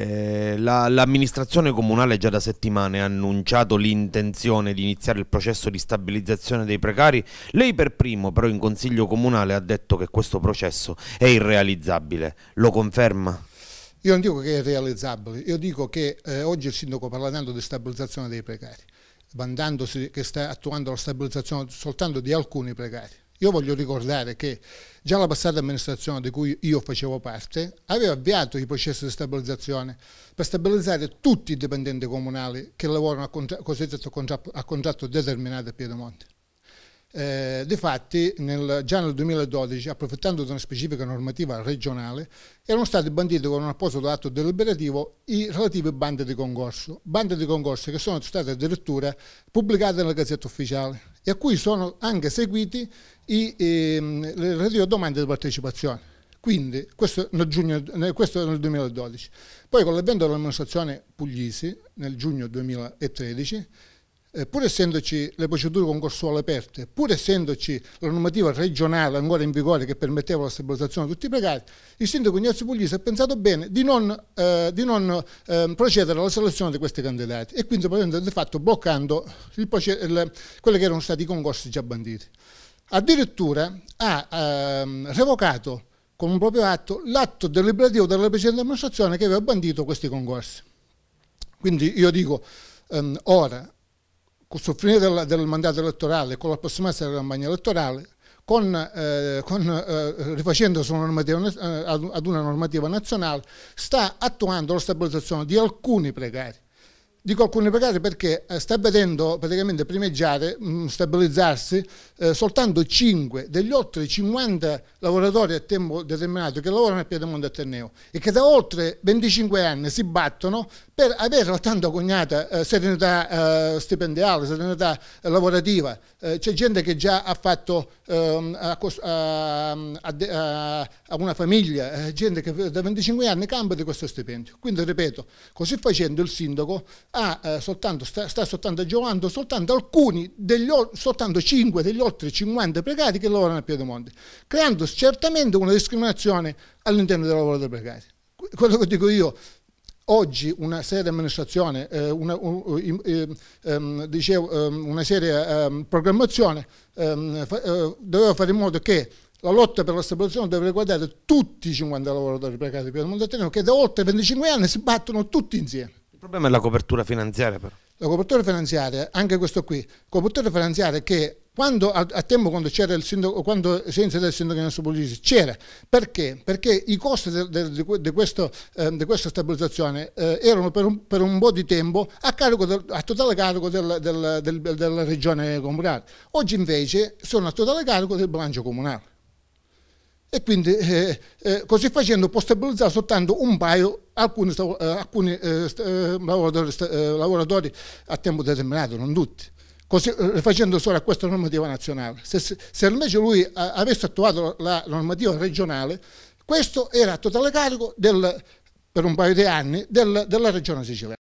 Eh, la, l'amministrazione comunale già da settimane ha annunciato l'intenzione di iniziare il processo di stabilizzazione dei precari. Lei per primo però in consiglio comunale ha detto che questo processo è irrealizzabile. Lo conferma? Io non dico che è irrealizzabile, io dico che eh, oggi il sindaco parla tanto di stabilizzazione dei precari, mandandosi che sta attuando la stabilizzazione soltanto di alcuni precari. Io voglio ricordare che già la passata amministrazione di cui io facevo parte aveva avviato i processi di stabilizzazione per stabilizzare tutti i dipendenti comunali che lavorano a, contra- contratto, a contratto determinato a Piedemonte. Eh, difatti, nel, già nel 2012, approfittando di una specifica normativa regionale, erano state bandite con un apposito atto deliberativo i relativi bande di concorso, bande di concorso che sono state addirittura pubblicate nella Gazzetta Ufficiale e a cui sono anche seguiti i, ehm, le relative domande di partecipazione. Quindi, questo nel, giugno, questo nel 2012. Poi con l'avvento dell'amministrazione Puglisi, nel giugno 2013, eh, pur essendoci le procedure concorsuali aperte, pur essendoci la normativa regionale ancora in vigore che permetteva la stabilizzazione di tutti i precari, il sindaco Ignazio Puglisi ha pensato bene di non, eh, di non eh, procedere alla selezione di questi candidati e quindi di fatto bloccando il, il, quelli che erano stati i concorsi già banditi. Addirittura ha ehm, revocato con un proprio atto l'atto deliberativo della precedente amministrazione che aveva bandito questi concorsi. Quindi io dico, ehm, ora col sofferire del, del, mandato elettorale, con l'approssimarsi della campagna elettorale, con, eh, con, eh, rifacendosi una eh, ad una normativa nazionale, sta attuando la stabilizzazione di alcuni precari. Dico alcuni precari perché eh, sta vedendo praticamente primeggiare, mh, mm, stabilizzarsi eh, soltanto 5 degli oltre 50 lavoratori a tempo determinato che lavorano a Piedemonte Ateneo e che da oltre 25 anni si battono per averla tanto cognata eh, serenità eh, stipendiale, serenità eh, lavorativa. Eh, c'è gente che già ha fatto a, a, a, a, una famiglia, eh, gente che da 25 anni campa di questo stipendio. Quindi ripeto, così facendo il sindaco ha, eh, soltanto, sta, sta, soltanto agevolando soltanto alcuni, degli, soltanto 5 degli oltre 50 precari che lavorano a Piedemonte, creando certamente una discriminazione all'interno del lavoro dei precari. Quello che dico io, Oggi una seria amministrazione, eh, una, un, eh, ehm, dicevo, ehm, una seria ehm, programmazione ehm, fa, eh, doveva fare in modo che la lotta per la stabilizzazione deve riguardare tutti i 50 lavoratori precari di Piano Montenegro che da oltre 25 anni si battono tutti insieme. Il problema è la copertura finanziaria però. La copertura finanziaria, anche questo qui, copertura finanziaria che quando, a, a tempo quando c'era il sindaco, quando si è iniziato il sindaco di Nassopolisi, c'era. Perché? Perché i costi di eh, questa stabilizzazione eh, erano per un, per un, po' di tempo a, del, a totale carico del, del, della regione comunale. Oggi invece sono a totale carico del bilancio comunale e quindi eh, eh, così facendo può stabilizzare soltanto un paio alcuni, eh, alcuni eh, eh, lavoratori, eh, lavoratori a tempo determinato, non tutti così, eh, facendo solo a questa normativa nazionale. Se, se invece lui a, eh, avesse attuato la normativa regionale, questo era a totale carico del, per un paio di anni del, della regione siciliana.